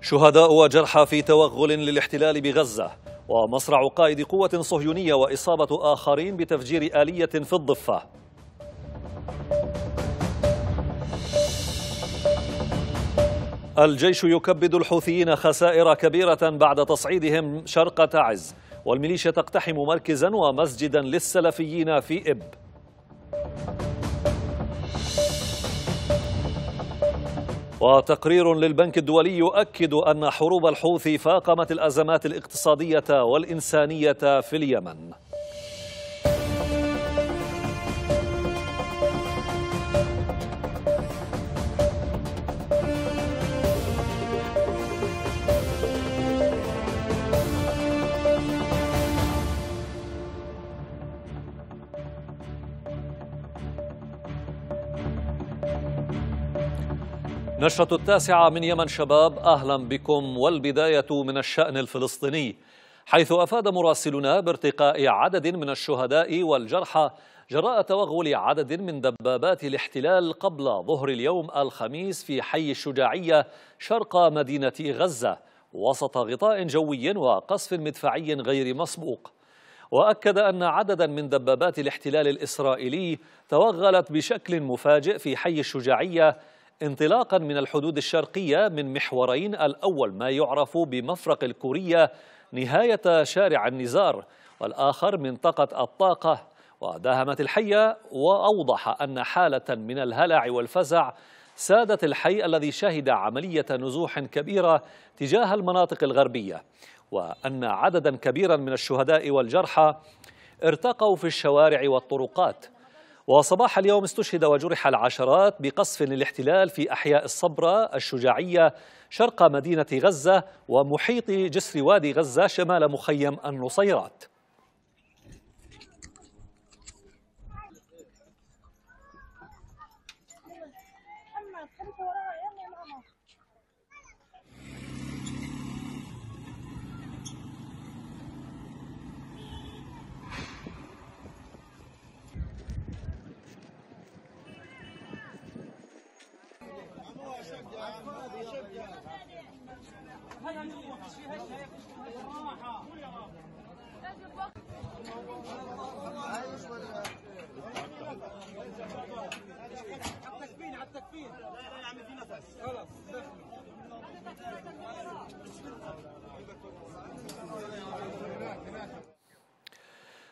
شهداء وجرحى في توغل للاحتلال بغزة ومصرع قائد قوة صهيونية وإصابة آخرين بتفجير آلية في الضفة الجيش يكبد الحوثيين خسائر كبيرة بعد تصعيدهم شرق تعز والميليشيا تقتحم مركزا ومسجدا للسلفيين في إب وتقرير للبنك الدولي يؤكد أن حروب الحوثي فاقمت الأزمات الاقتصادية والإنسانية في اليمن نشرة التاسعة من يمن شباب أهلا بكم والبداية من الشأن الفلسطيني حيث أفاد مراسلنا بارتقاء عدد من الشهداء والجرحى جراء توغل عدد من دبابات الاحتلال قبل ظهر اليوم الخميس في حي الشجاعية شرق مدينة غزة وسط غطاء جوي وقصف مدفعي غير مسبوق وأكد أن عددا من دبابات الاحتلال الإسرائيلي توغلت بشكل مفاجئ في حي الشجاعية انطلاقا من الحدود الشرقية من محورين الأول ما يعرف بمفرق الكورية نهاية شارع النزار والآخر منطقة الطاقة وداهمت الحية وأوضح أن حالة من الهلع والفزع سادت الحي الذي شهد عملية نزوح كبيرة تجاه المناطق الغربية وأن عددا كبيرا من الشهداء والجرحى ارتقوا في الشوارع والطرقات وصباح اليوم استشهد وجرح العشرات بقصف للاحتلال في أحياء الصبرة الشجاعية شرق مدينة غزة ومحيط جسر وادي غزة شمال مخيم النصيرات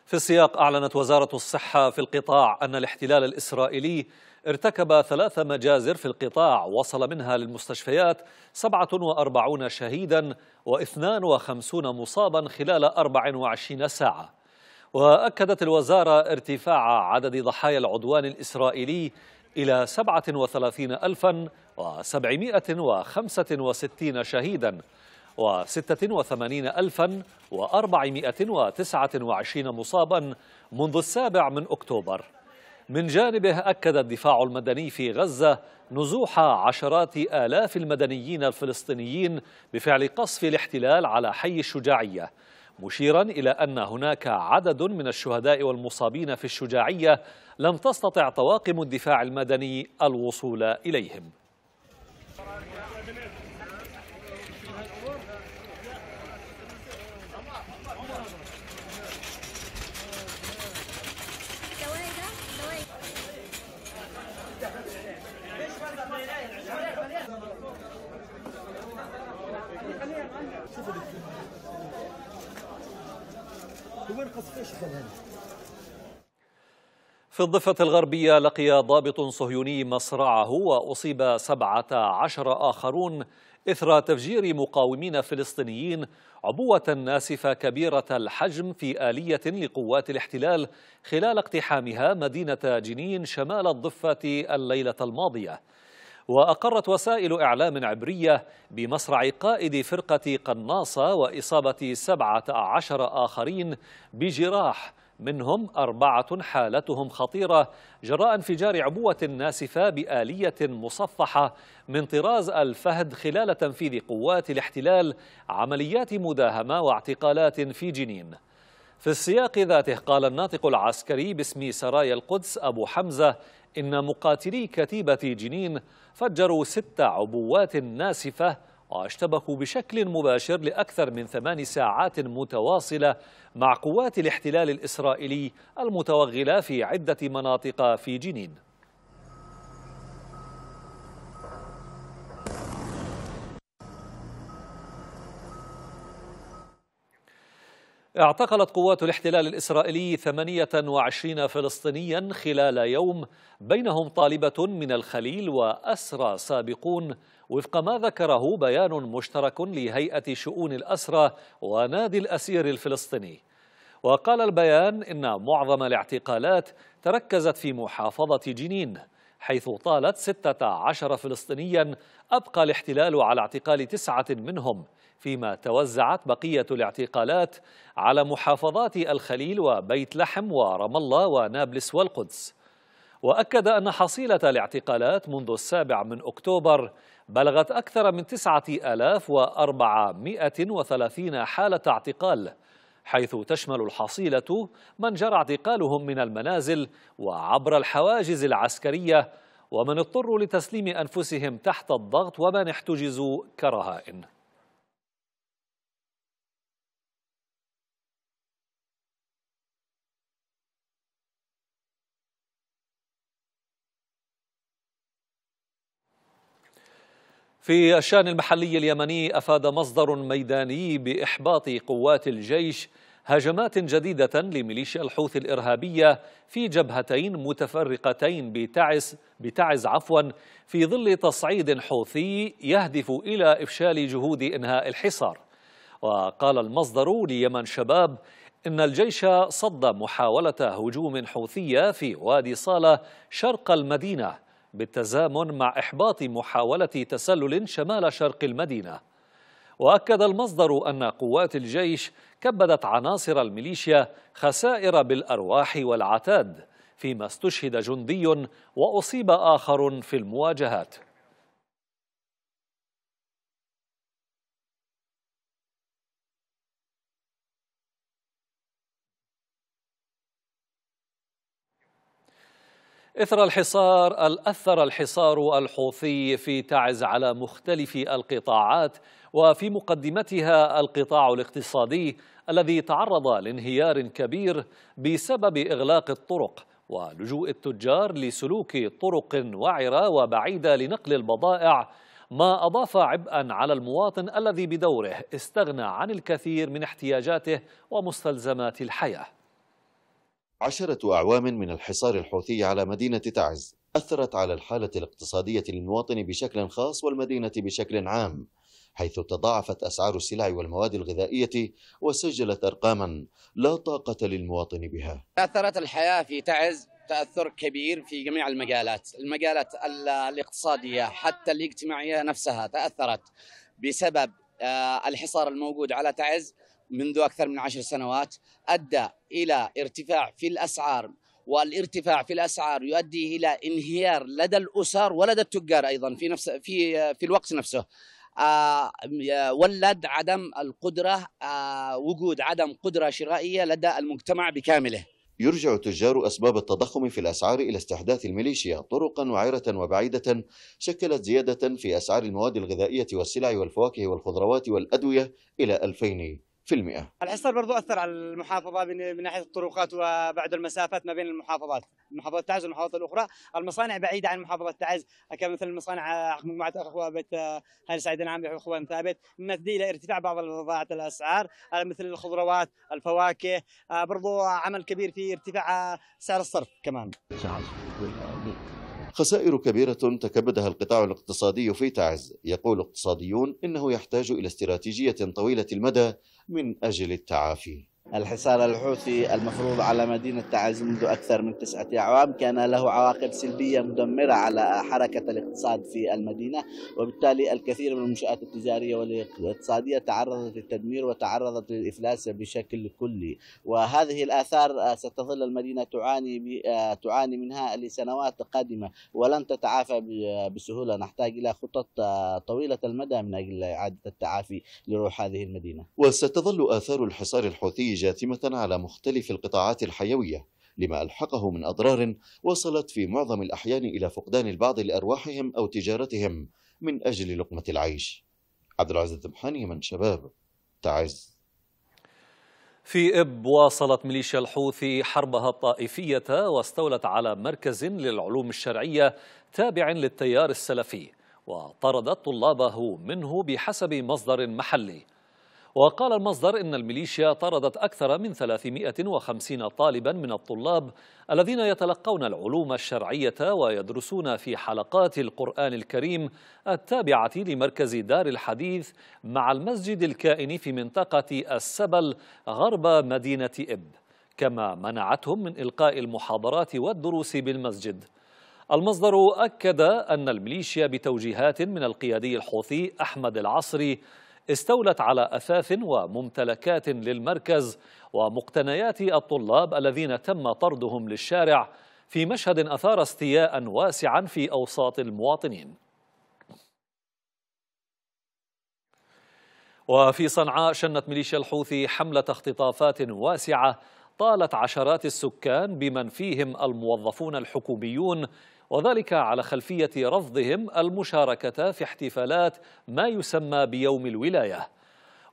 في السياق أعلنت وزارة الصحة في القطاع أن الاحتلال الإسرائيلي ارتكب ثلاث مجازر في القطاع وصل منها للمستشفيات 47 شهيدا و52 مصابا خلال 24 ساعة وأكدت الوزارة ارتفاع عدد ضحايا العدوان الإسرائيلي إلى 37,765 شهيداً وثمانين ألفا وأربعمائة وتسعة وعشرين مصابا منذ السابع من أكتوبر من جانبه أكد الدفاع المدني في غزة نزوح عشرات آلاف المدنيين الفلسطينيين بفعل قصف الاحتلال على حي الشجاعية مشيرا إلى أن هناك عدد من الشهداء والمصابين في الشجاعية لم تستطع طواقم الدفاع المدني الوصول إليهم في الضفة الغربية لقي ضابط صهيوني مصرعه وأصيب سبعة عشر آخرون إثر تفجير مقاومين فلسطينيين عبوة ناسفة كبيرة الحجم في آلية لقوات الاحتلال خلال اقتحامها مدينة جنين شمال الضفة الليلة الماضية وأقرت وسائل إعلام عبرية بمصرع قائد فرقة قناصة وإصابة سبعة عشر آخرين بجراح منهم أربعة حالتهم خطيرة جراء انفجار عبوة ناسفة بآلية مصفحة من طراز الفهد خلال تنفيذ قوات الاحتلال عمليات مداهمة واعتقالات في جنين في السياق ذاته قال الناطق العسكري باسم سرايا القدس أبو حمزة إن مقاتلي كتيبة جنين فجروا ست عبوات ناسفة واشتبكوا بشكل مباشر لأكثر من ثمان ساعات متواصلة مع قوات الاحتلال الإسرائيلي المتوغلة في عدة مناطق في جنين اعتقلت قوات الاحتلال الإسرائيلي 28 فلسطينيا خلال يوم بينهم طالبة من الخليل وأسرى سابقون وفق ما ذكره بيان مشترك لهيئة شؤون الأسرى ونادي الأسير الفلسطيني وقال البيان إن معظم الاعتقالات تركزت في محافظة جنين حيث طالت 16 فلسطينيا أبقى الاحتلال على اعتقال تسعة منهم فيما توزعت بقية الاعتقالات على محافظات الخليل وبيت لحم ورام الله ونابلس والقدس وأكد أن حصيلة الاعتقالات منذ السابع من أكتوبر بلغت أكثر من 9430 حالة اعتقال حيث تشمل الحصيلة من جرى اعتقالهم من المنازل وعبر الحواجز العسكرية ومن اضطروا لتسليم أنفسهم تحت الضغط ومن احتجزوا كرهائن في الشان المحلي اليمني أفاد مصدر ميداني بإحباط قوات الجيش هجمات جديدة لميليشيا الحوثي الإرهابية في جبهتين متفرقتين بتعز بتعز عفوا في ظل تصعيد حوثي يهدف إلى إفشال جهود إنهاء الحصار وقال المصدر ليمن شباب إن الجيش صد محاولة هجوم حوثية في وادي صالة شرق المدينة بالتزامن مع إحباط محاولة تسلل شمال شرق المدينة وأكد المصدر أن قوات الجيش كبدت عناصر الميليشيا خسائر بالأرواح والعتاد فيما استشهد جندي وأصيب آخر في المواجهات إثر الحصار الأثر الحصار الحوثي في تعز على مختلف القطاعات وفي مقدمتها القطاع الاقتصادي الذي تعرض لانهيار كبير بسبب إغلاق الطرق ولجوء التجار لسلوك طرق وعرة وبعيدة لنقل البضائع ما أضاف عبئا على المواطن الذي بدوره استغنى عن الكثير من احتياجاته ومستلزمات الحياة عشرة أعوام من الحصار الحوثي على مدينة تعز أثرت على الحالة الاقتصادية للمواطن بشكل خاص والمدينة بشكل عام حيث تضاعفت أسعار السلع والمواد الغذائية وسجلت أرقاما لا طاقة للمواطن بها أثرت الحياة في تعز تأثر كبير في جميع المجالات المجالات الاقتصادية حتى الاجتماعية نفسها تأثرت بسبب آه، الحصار الموجود على تعز منذ أكثر من عشر سنوات أدى إلى ارتفاع في الأسعار والارتفاع في الاسعار يؤدي الى انهيار لدى الاسر ولدى التجار ايضا في نفس في في الوقت نفسه آه، ولد عدم القدره آه، وجود عدم قدره شرائيه لدى المجتمع بكامله يرجع تجار أسباب التضخم في الأسعار إلى استحداث الميليشيا طرقا وعرة وبعيدة شكلت زيادة في أسعار المواد الغذائية والسلع والفواكه والخضروات والأدوية إلى 2000 في المئة الحصار برضو أثر على المحافظة من ناحية الطرقات وبعد المسافات ما بين المحافظات محافظة تعز والمحافظات الأخرى المصانع بعيدة عن محافظة تعز كمثل المصانع مجموعة أخوة بيت هل سعيد العام أخوان ثابت مما إلى ارتفاع بعض البضاعة الأسعار مثل الخضروات الفواكه برضو عمل كبير في ارتفاع سعر الصرف كمان خسائر كبيرة تكبدها القطاع الاقتصادي في تعز يقول اقتصاديون إنه يحتاج إلى استراتيجية طويلة المدى من أجل التعافي الحصار الحوثي المفروض على مدينة تعز منذ أكثر من تسعة أعوام كان له عواقب سلبية مدمرة على حركة الاقتصاد في المدينة وبالتالي الكثير من المنشآت التجارية والاقتصادية تعرضت للتدمير وتعرضت للإفلاس بشكل كلي وهذه الآثار ستظل المدينة تعاني تعاني منها لسنوات قادمة ولن تتعافى بسهولة نحتاج إلى خطط طويلة المدى من أجل إعادة التعافي لروح هذه المدينة وستظل آثار الحصار الحوثي جاثمة على مختلف القطاعات الحيوية لما ألحقه من أضرار وصلت في معظم الأحيان إلى فقدان البعض لأرواحهم أو تجارتهم من أجل لقمة العيش عبد العزيز الدمحاني من شباب تعز في إب واصلت ميليشيا الحوثي حربها الطائفية واستولت على مركز للعلوم الشرعية تابع للتيار السلفي وطردت طلابه منه بحسب مصدر محلي وقال المصدر إن الميليشيا طردت أكثر من 350 طالبا من الطلاب الذين يتلقون العلوم الشرعية ويدرسون في حلقات القرآن الكريم التابعة لمركز دار الحديث مع المسجد الكائن في منطقة السبل غرب مدينة إب كما منعتهم من إلقاء المحاضرات والدروس بالمسجد المصدر أكد أن الميليشيا بتوجيهات من القيادي الحوثي أحمد العصري استولت على أثاث وممتلكات للمركز ومقتنيات الطلاب الذين تم طردهم للشارع في مشهد أثار استياء واسعا في أوساط المواطنين وفي صنعاء شنت ميليشيا الحوثي حملة اختطافات واسعة طالت عشرات السكان بمن فيهم الموظفون الحكوميون وذلك على خلفية رفضهم المشاركة في احتفالات ما يسمى بيوم الولاية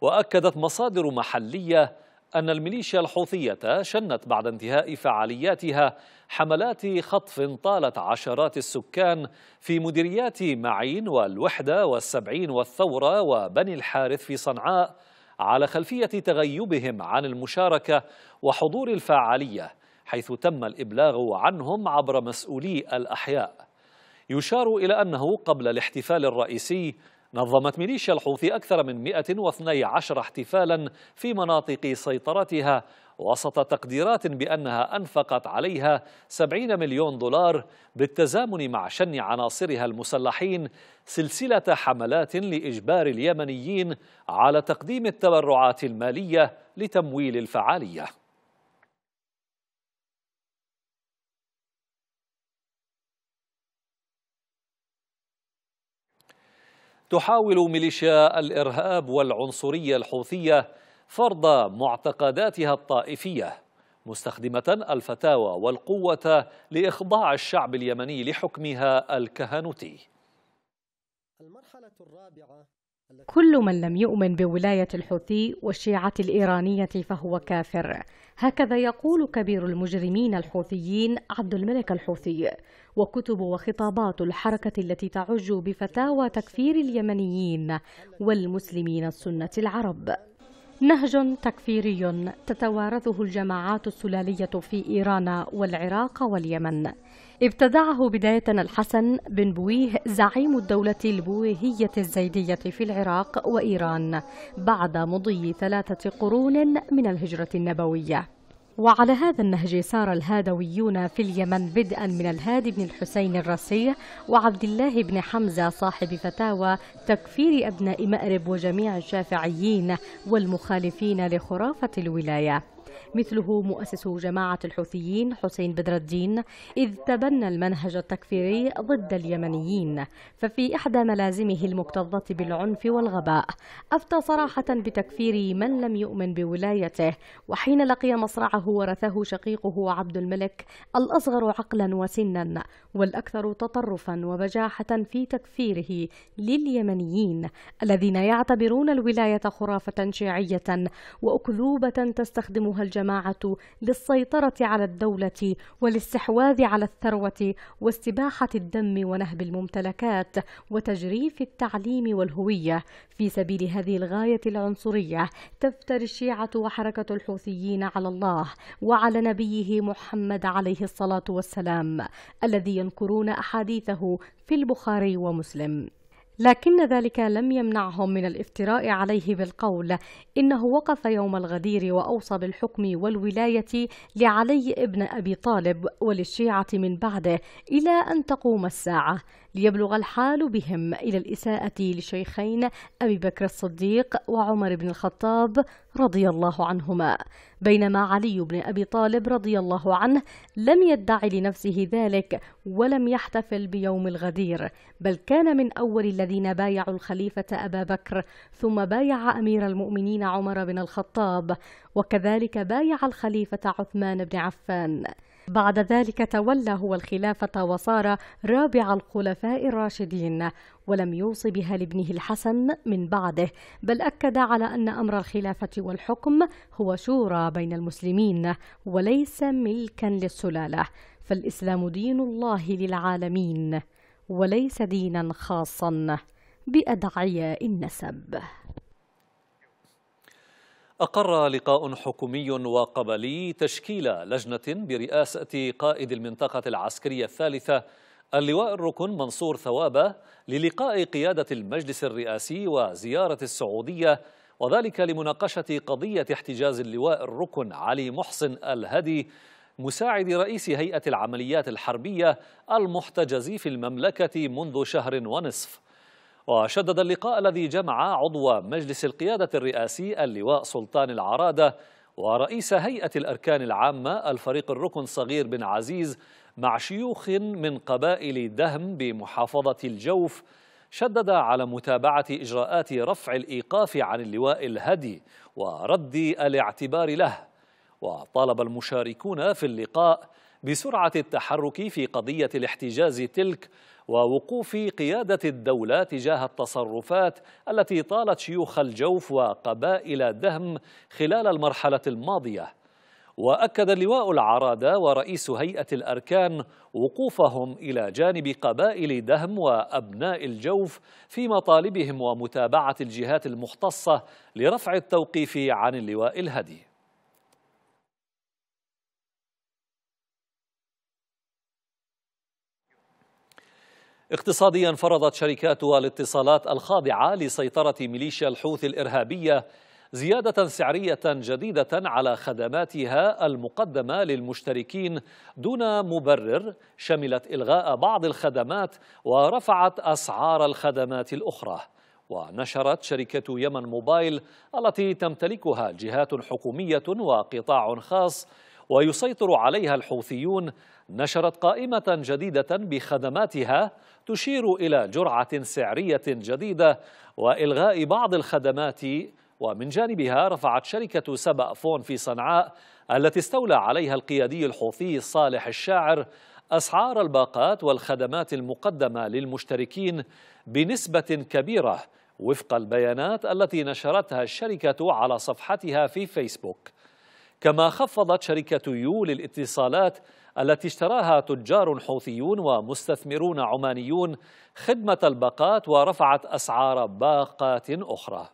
وأكدت مصادر محلية أن الميليشيا الحوثية شنت بعد انتهاء فعالياتها حملات خطف طالت عشرات السكان في مديريات معين والوحدة والسبعين والثورة وبني الحارث في صنعاء على خلفية تغيبهم عن المشاركة وحضور الفعالية حيث تم الإبلاغ عنهم عبر مسؤولي الأحياء يشار إلى أنه قبل الاحتفال الرئيسي نظمت ميليشيا الحوثي أكثر من 112 احتفالا في مناطق سيطرتها وسط تقديرات بأنها أنفقت عليها 70 مليون دولار بالتزامن مع شن عناصرها المسلحين سلسلة حملات لإجبار اليمنيين على تقديم التبرعات المالية لتمويل الفعالية تحاول ميليشيا الإرهاب والعنصرية الحوثية فرض معتقداتها الطائفية مستخدمة الفتاوى والقوة لإخضاع الشعب اليمني لحكمها الكهنوتي المرحلة الرابعة كل من لم يؤمن بولاية الحوثي والشيعة الإيرانية فهو كافر هكذا يقول كبير المجرمين الحوثيين عبد الملك الحوثي وكتب وخطابات الحركة التي تعج بفتاوى تكفير اليمنيين والمسلمين السنة العرب نهج تكفيري تتوارثه الجماعات السلالية في إيران والعراق واليمن ابتدعه بداية الحسن بن بويه زعيم الدولة البويهية الزيدية في العراق وإيران بعد مضي ثلاثة قرون من الهجرة النبوية وعلى هذا النهج سار الهادويون في اليمن بدءا من الهادي بن الحسين الرسي وعبد الله بن حمزة صاحب فتاوى تكفير أبناء مأرب وجميع الشافعيين والمخالفين لخرافة الولاية مثله مؤسس جماعة الحوثيين حسين بدر الدين إذ تبنى المنهج التكفيري ضد اليمنيين ففي إحدى ملازمه المكتظة بالعنف والغباء أفتى صراحة بتكفير من لم يؤمن بولايته وحين لقي مصرعه ورثه شقيقه عبد الملك الأصغر عقلا وسنا والأكثر تطرفا وبجاحة في تكفيره لليمنيين الذين يعتبرون الولاية خرافة شيعية وأكذوبة تستخدمها الجماعة للسيطرة على الدولة والاستحواذ على الثروة واستباحة الدم ونهب الممتلكات وتجريف التعليم والهوية في سبيل هذه الغاية العنصرية تفتر الشيعة وحركة الحوثيين على الله وعلى نبيه محمد عليه الصلاة والسلام الذي ينكرون أحاديثه في البخاري ومسلم لكن ذلك لم يمنعهم من الافتراء عليه بالقول إنه وقف يوم الغدير وأوصى بالحكم والولاية لعلي ابن أبي طالب وللشيعة من بعده إلى أن تقوم الساعة ليبلغ الحال بهم إلى الإساءة لشيخين أبي بكر الصديق وعمر بن الخطاب رضي الله عنهما بينما علي بن ابي طالب رضي الله عنه لم يدعي لنفسه ذلك ولم يحتفل بيوم الغدير بل كان من اول الذين بايعوا الخليفه ابا بكر ثم بايع امير المؤمنين عمر بن الخطاب وكذلك بايع الخليفه عثمان بن عفان بعد ذلك تولى هو الخلافة وصار رابع الخلفاء الراشدين ولم يوص بها لابنه الحسن من بعده بل أكد على أن أمر الخلافة والحكم هو شورى بين المسلمين وليس ملكا للسلالة فالإسلام دين الله للعالمين وليس دينا خاصا بأدعياء النسب أقر لقاء حكومي وقبلي تشكيل لجنة برئاسة قائد المنطقة العسكرية الثالثة اللواء الركن منصور ثوابة للقاء قيادة المجلس الرئاسي وزيارة السعودية وذلك لمناقشة قضية احتجاز اللواء الركن علي محسن الهدي مساعد رئيس هيئة العمليات الحربية المحتجز في المملكة منذ شهر ونصف وشدد اللقاء الذي جمع عضو مجلس القيادة الرئاسي اللواء سلطان العرادة ورئيس هيئة الأركان العامة الفريق الركن صغير بن عزيز مع شيوخ من قبائل دهم بمحافظة الجوف شدد على متابعة إجراءات رفع الإيقاف عن اللواء الهدي ورد الاعتبار له وطالب المشاركون في اللقاء بسرعة التحرك في قضية الاحتجاز تلك ووقوف قيادة الدولة تجاه التصرفات التي طالت شيوخ الجوف وقبائل دهم خلال المرحلة الماضية وأكد اللواء العرادة ورئيس هيئة الأركان وقوفهم إلى جانب قبائل دهم وأبناء الجوف في مطالبهم ومتابعة الجهات المختصة لرفع التوقيف عن اللواء الهدي اقتصاديا فرضت شركات الاتصالات الخاضعة لسيطرة ميليشيا الحوثي الإرهابية زيادة سعرية جديدة على خدماتها المقدمة للمشتركين دون مبرر شملت إلغاء بعض الخدمات ورفعت أسعار الخدمات الأخرى ونشرت شركة يمن موبايل التي تمتلكها جهات حكومية وقطاع خاص ويسيطر عليها الحوثيون نشرت قائمة جديدة بخدماتها تشير إلى جرعة سعرية جديدة وإلغاء بعض الخدمات ومن جانبها رفعت شركة سبأ فون في صنعاء التي استولى عليها القيادي الحوثي صالح الشاعر أسعار الباقات والخدمات المقدمة للمشتركين بنسبة كبيرة وفق البيانات التي نشرتها الشركة على صفحتها في فيسبوك كما خفضت شركة يو للاتصالات التي اشتراها تجار حوثيون ومستثمرون عمانيون خدمة الباقات ورفعت أسعار باقات أخرى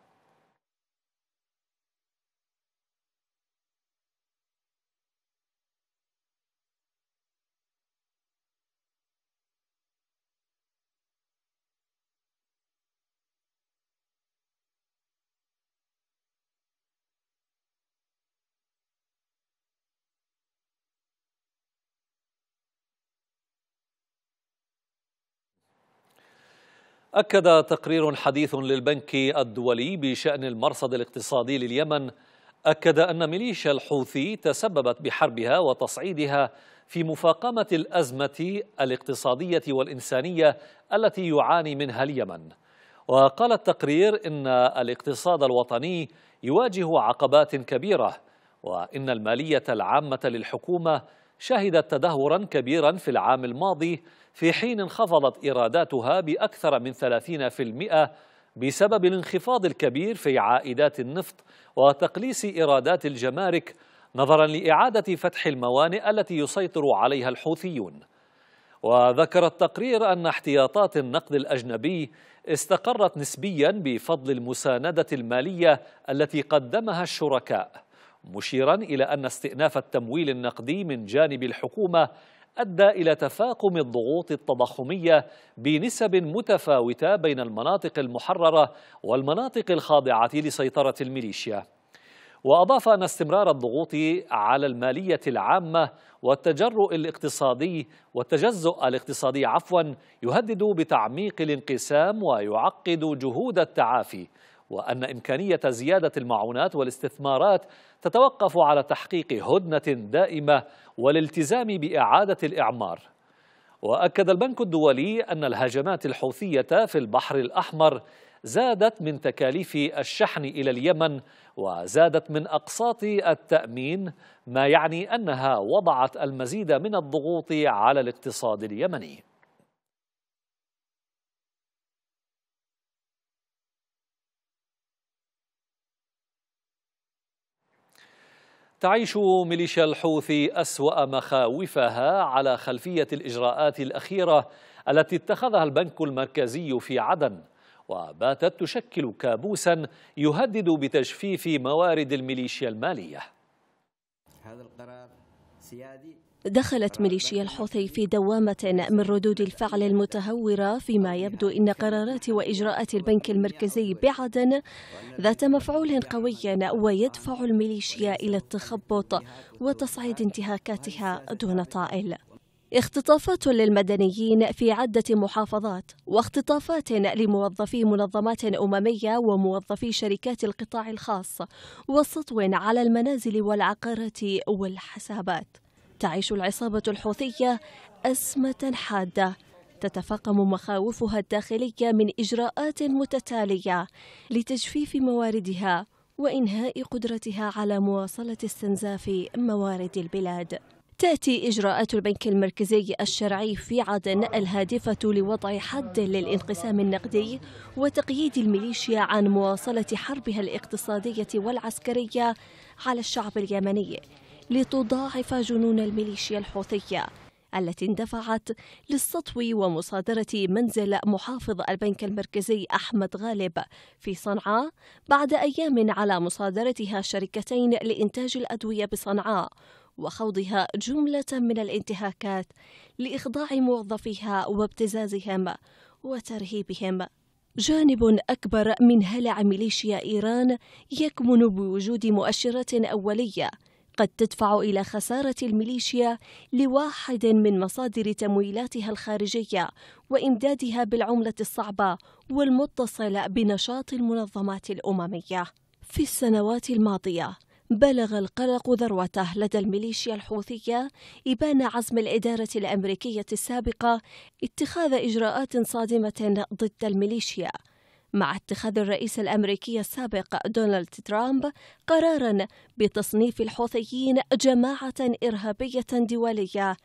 أكد تقرير حديث للبنك الدولي بشأن المرصد الاقتصادي لليمن أكد أن ميليشيا الحوثي تسببت بحربها وتصعيدها في مفاقمة الأزمة الاقتصادية والإنسانية التي يعاني منها اليمن وقال التقرير إن الاقتصاد الوطني يواجه عقبات كبيرة وإن المالية العامة للحكومة شهدت تدهورا كبيرا في العام الماضي في حين انخفضت إيراداتها بأكثر من 30% بسبب الانخفاض الكبير في عائدات النفط وتقليص إيرادات الجمارك نظرا لإعادة فتح الموانئ التي يسيطر عليها الحوثيون وذكر التقرير أن احتياطات النقد الأجنبي استقرت نسبيا بفضل المساندة المالية التي قدمها الشركاء مشيرا إلى أن استئناف التمويل النقدي من جانب الحكومة أدى إلى تفاقم الضغوط التضخمية بنسب متفاوتة بين المناطق المحررة والمناطق الخاضعة لسيطرة الميليشيا وأضاف أن استمرار الضغوط على المالية العامة والتجرؤ الاقتصادي والتجزؤ الاقتصادي عفوا يهدد بتعميق الانقسام ويعقد جهود التعافي وأن إمكانية زيادة المعونات والاستثمارات تتوقف على تحقيق هدنة دائمة والالتزام بإعادة الإعمار وأكد البنك الدولي أن الهجمات الحوثية في البحر الأحمر زادت من تكاليف الشحن إلى اليمن وزادت من أقساط التأمين ما يعني أنها وضعت المزيد من الضغوط على الاقتصاد اليمني تعيش ميليشيا الحوثي أسوأ مخاوفها على خلفية الإجراءات الأخيرة التي اتخذها البنك المركزي في عدن وباتت تشكل كابوسا يهدد بتجفيف موارد الميليشيا المالية هذا القرار سيادي دخلت ميليشيا الحوثي في دوامة من ردود الفعل المتهورة فيما يبدو أن قرارات وإجراءات البنك المركزي بعدن ذات مفعول قوي ويدفع الميليشيا إلى التخبط وتصعيد انتهاكاتها دون طائل اختطافات للمدنيين في عدة محافظات واختطافات لموظفي منظمات أممية وموظفي شركات القطاع الخاص وسطو على المنازل والعقارات والحسابات تعيش العصابة الحوثية أزمة حادة تتفاقم مخاوفها الداخلية من إجراءات متتالية لتجفيف مواردها وإنهاء قدرتها على مواصلة استنزاف موارد البلاد. تأتي إجراءات البنك المركزي الشرعي في عدن الهادفة لوضع حد للانقسام النقدي وتقييد الميليشيا عن مواصلة حربها الاقتصادية والعسكرية على الشعب اليمني لتضاعف جنون الميليشيا الحوثية التي اندفعت للسطو ومصادرة منزل محافظ البنك المركزي أحمد غالب في صنعاء بعد أيام على مصادرتها شركتين لإنتاج الأدوية بصنعاء وخوضها جملة من الانتهاكات لإخضاع موظفيها وابتزازهم وترهيبهم جانب أكبر من هلع ميليشيا إيران يكمن بوجود مؤشرات أولية قد تدفع إلى خسارة الميليشيا لواحد من مصادر تمويلاتها الخارجية وإمدادها بالعملة الصعبة والمتصلة بنشاط المنظمات الأممية. في السنوات الماضية بلغ القلق ذروته لدى الميليشيا الحوثية إبان عزم الإدارة الأمريكية السابقة اتخاذ إجراءات صادمة ضد الميليشيا مع اتخاذ الرئيس الامريكي السابق دونالد ترامب قرارا بتصنيف الحوثيين جماعه ارهابيه دوليه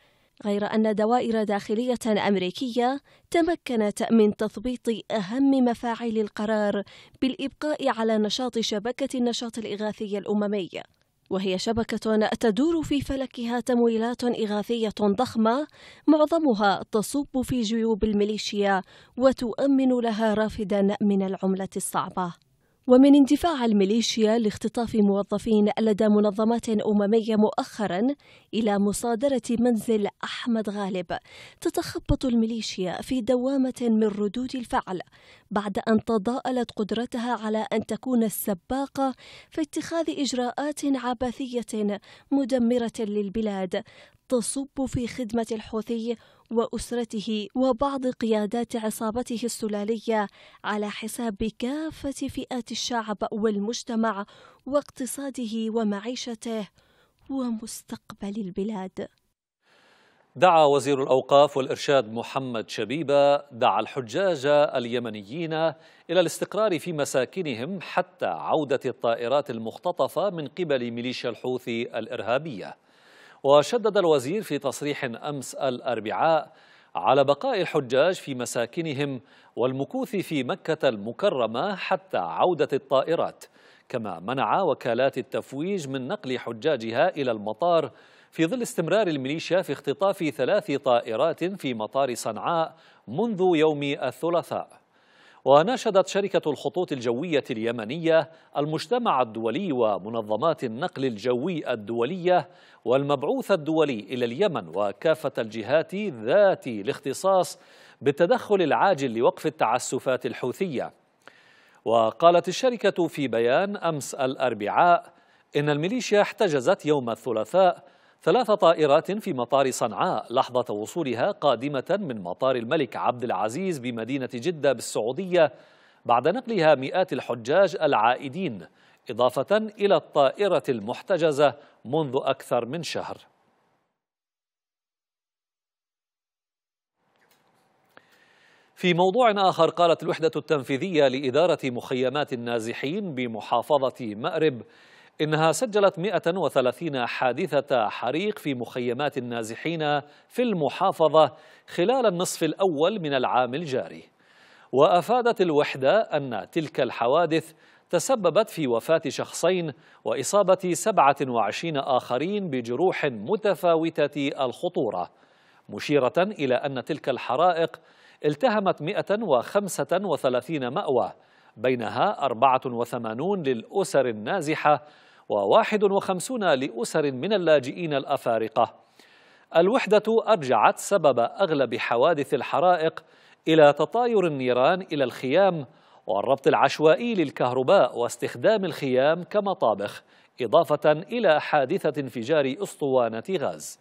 غير ان دوائر داخليه امريكيه تمكنت من تثبيط اهم مفاعل القرار بالابقاء على نشاط شبكه النشاط الاغاثي الاممي وهي شبكة تدور في فلكها تمويلات إغاثية ضخمة معظمها تصب في جيوب الميليشيا وتؤمن لها رافدا من العملة الصعبة ومن اندفاع الميليشيا لاختطاف موظفين لدى منظمات أممية مؤخرا إلى مصادرة منزل أحمد غالب تتخبط الميليشيا في دوامة من ردود الفعل بعد أن تضاءلت قدرتها على أن تكون السباقة في اتخاذ إجراءات عبثية مدمرة للبلاد تصب في خدمة الحوثي وأسرته وبعض قيادات عصابته السلالية على حساب كافة فئات الشعب والمجتمع واقتصاده ومعيشته ومستقبل البلاد دعا وزير الأوقاف والإرشاد محمد شبيبة دعا الحجاج اليمنيين إلى الاستقرار في مساكنهم حتى عودة الطائرات المختطفة من قبل ميليشيا الحوثي الإرهابية وشدد الوزير في تصريح أمس الأربعاء على بقاء الحجاج في مساكنهم والمكوث في مكة المكرمة حتى عودة الطائرات كما منع وكالات التفويج من نقل حجاجها إلى المطار في ظل استمرار الميليشيا في اختطاف ثلاث طائرات في مطار صنعاء منذ يوم الثلاثاء وناشدت شركة الخطوط الجوية اليمنية المجتمع الدولي ومنظمات النقل الجوي الدولية والمبعوث الدولي إلى اليمن وكافة الجهات ذات الاختصاص بالتدخل العاجل لوقف التعسفات الحوثية وقالت الشركة في بيان أمس الأربعاء إن الميليشيا احتجزت يوم الثلاثاء ثلاث طائرات في مطار صنعاء لحظة وصولها قادمة من مطار الملك عبد العزيز بمدينة جدة بالسعودية بعد نقلها مئات الحجاج العائدين إضافة إلى الطائرة المحتجزة منذ أكثر من شهر في موضوع آخر قالت الوحدة التنفيذية لإدارة مخيمات النازحين بمحافظة مأرب إنها سجلت 130 حادثة حريق في مخيمات النازحين في المحافظة خلال النصف الأول من العام الجاري وأفادت الوحدة أن تلك الحوادث تسببت في وفاة شخصين وإصابة 27 آخرين بجروح متفاوتة الخطورة مشيرة إلى أن تلك الحرائق التهمت 135 مأوى بينها 84 للأسر النازحة و51 لأسر من اللاجئين الأفارقة الوحدة أرجعت سبب أغلب حوادث الحرائق إلى تطاير النيران إلى الخيام والربط العشوائي للكهرباء واستخدام الخيام كمطابخ إضافة إلى حادثة انفجار أسطوانة غاز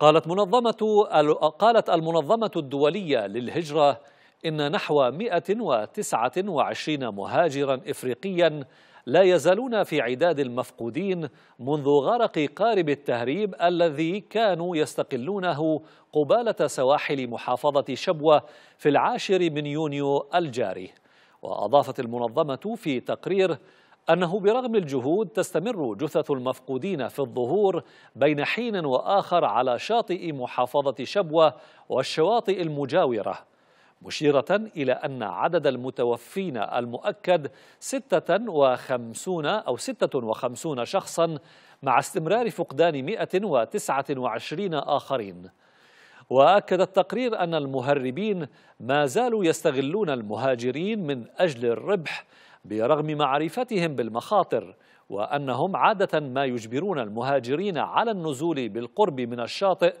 قالت منظمة قالت المنظمة الدولية للهجرة إن نحو 129 مهاجرا إفريقيا لا يزالون في عداد المفقودين منذ غرق قارب التهريب الذي كانوا يستقلونه قبالة سواحل محافظة شبوة في العاشر من يونيو الجاري وأضافت المنظمة في تقرير أنه برغم الجهود تستمر جثث المفقودين في الظهور بين حين وآخر على شاطئ محافظة شبوة والشواطئ المجاورة مشيرة إلى أن عدد المتوفين المؤكد 56 أو 56 شخصا مع استمرار فقدان 129 آخرين وأكد التقرير أن المهربين ما زالوا يستغلون المهاجرين من أجل الربح برغم معرفتهم بالمخاطر وأنهم عادة ما يجبرون المهاجرين على النزول بالقرب من الشاطئ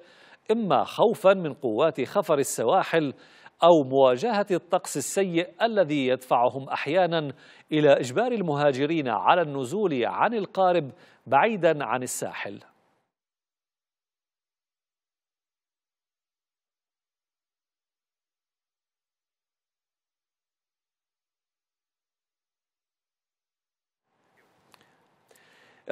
إما خوفا من قوات خفر السواحل أو مواجهة الطقس السيء الذي يدفعهم أحيانا إلى إجبار المهاجرين على النزول عن القارب بعيدا عن الساحل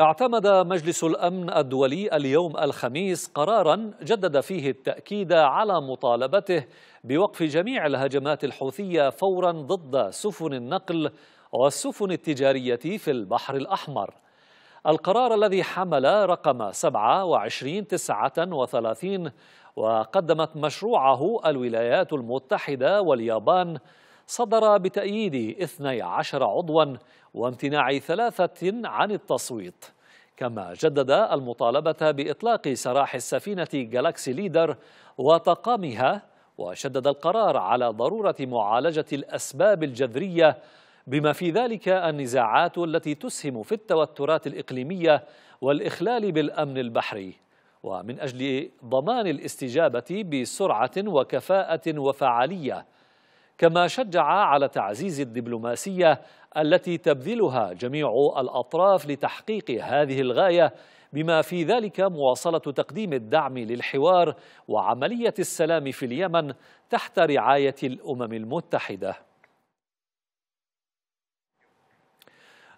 اعتمد مجلس الأمن الدولي اليوم الخميس قرارا جدد فيه التأكيد على مطالبته بوقف جميع الهجمات الحوثية فورا ضد سفن النقل والسفن التجارية في البحر الأحمر القرار الذي حمل رقم 2739 وقدمت مشروعه الولايات المتحدة واليابان صدر بتأييد 12 عضوا وامتناع ثلاثة عن التصويت كما جدد المطالبة بإطلاق سراح السفينة جالاكسي ليدر وتقامها وشدد القرار على ضرورة معالجة الأسباب الجذرية بما في ذلك النزاعات التي تسهم في التوترات الإقليمية والإخلال بالأمن البحري ومن أجل ضمان الاستجابة بسرعة وكفاءة وفعالية كما شجع على تعزيز الدبلوماسية التي تبذلها جميع الأطراف لتحقيق هذه الغاية بما في ذلك مواصلة تقديم الدعم للحوار وعملية السلام في اليمن تحت رعاية الأمم المتحدة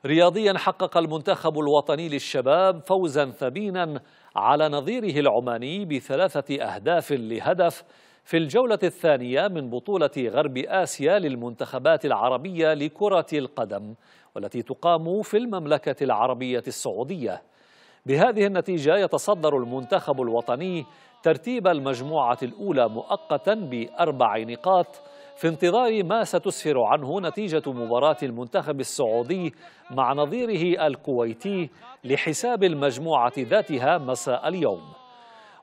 رياضيا حقق المنتخب الوطني للشباب فوزا ثمينا على نظيره العماني بثلاثة أهداف لهدف في الجولة الثانية من بطولة غرب آسيا للمنتخبات العربية لكرة القدم والتي تقام في المملكة العربية السعودية بهذه النتيجة يتصدر المنتخب الوطني ترتيب المجموعة الأولى مؤقتا بأربع نقاط في انتظار ما ستسفر عنه نتيجة مباراة المنتخب السعودي مع نظيره الكويتي لحساب المجموعة ذاتها مساء اليوم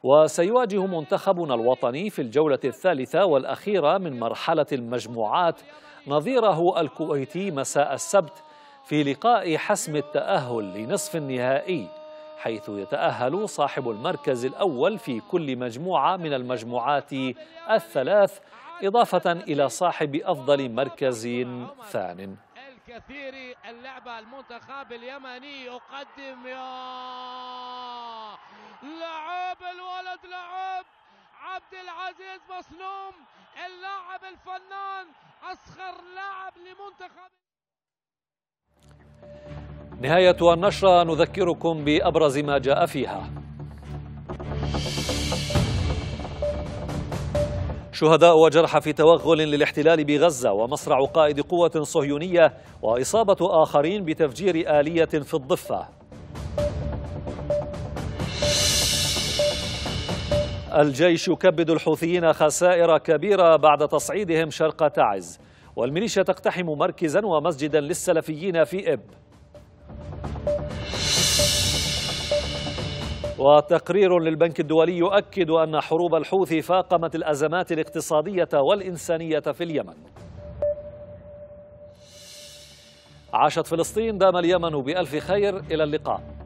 وسيواجه منتخبنا الوطني في الجولة الثالثة والأخيرة من مرحلة المجموعات نظيره الكويتي مساء السبت في لقاء حسم التأهل لنصف النهائي حيث يتأهل صاحب المركز الأول في كل مجموعة من المجموعات الثلاث إضافة إلى صاحب أفضل مركز ثان كثير اللعبة المنتخب اليمني يقدم يا لعب الولد لعب عبد العزيز مصلوم اللاعب الفنان أسخر لاعب لمنتخب نهاية النشرة نذكركم بأبرز ما جاء فيها شهداء وجرحى في توغل للاحتلال بغزة ومصرع قائد قوة صهيونية وإصابة آخرين بتفجير آلية في الضفة الجيش يكبد الحوثيين خسائر كبيرة بعد تصعيدهم شرق تعز والميليشيا تقتحم مركزا ومسجدا للسلفيين في إب وتقرير للبنك الدولي يؤكد أن حروب الحوثي فاقمت الأزمات الاقتصادية والإنسانية في اليمن عاشت فلسطين دام اليمن بألف خير إلى اللقاء